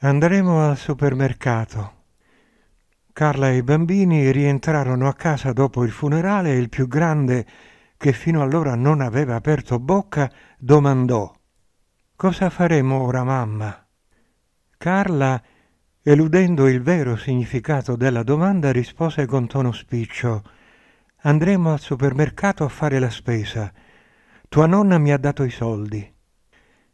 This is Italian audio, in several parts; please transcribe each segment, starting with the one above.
Andremo al supermercato. Carla e i bambini rientrarono a casa dopo il funerale e il più grande, che fino allora non aveva aperto bocca, domandò Cosa faremo ora, mamma? Carla, eludendo il vero significato della domanda, rispose con tono spiccio Andremo al supermercato a fare la spesa. Tua nonna mi ha dato i soldi.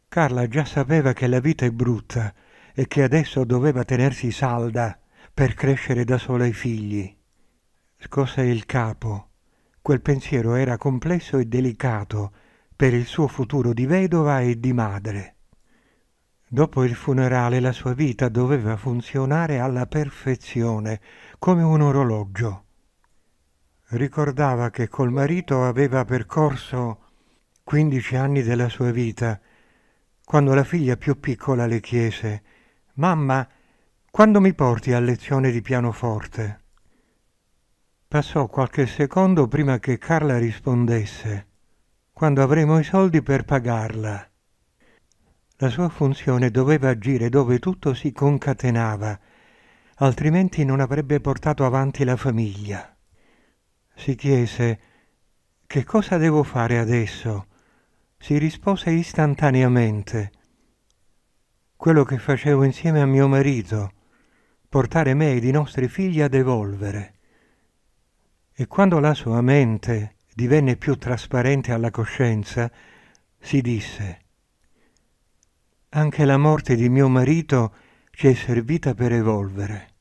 Carla già sapeva che la vita è brutta, e che adesso doveva tenersi salda per crescere da sola i figli. Scosse il capo. Quel pensiero era complesso e delicato per il suo futuro di vedova e di madre. Dopo il funerale la sua vita doveva funzionare alla perfezione, come un orologio. Ricordava che col marito aveva percorso quindici anni della sua vita, quando la figlia più piccola le chiese Mamma, quando mi porti a lezione di pianoforte? Passò qualche secondo prima che Carla rispondesse. Quando avremo i soldi per pagarla. La sua funzione doveva agire dove tutto si concatenava, altrimenti non avrebbe portato avanti la famiglia. Si chiese che cosa devo fare adesso? Si rispose istantaneamente quello che facevo insieme a mio marito, portare me ed i nostri figli ad evolvere. E quando la sua mente divenne più trasparente alla coscienza, si disse, anche la morte di mio marito ci è servita per evolvere.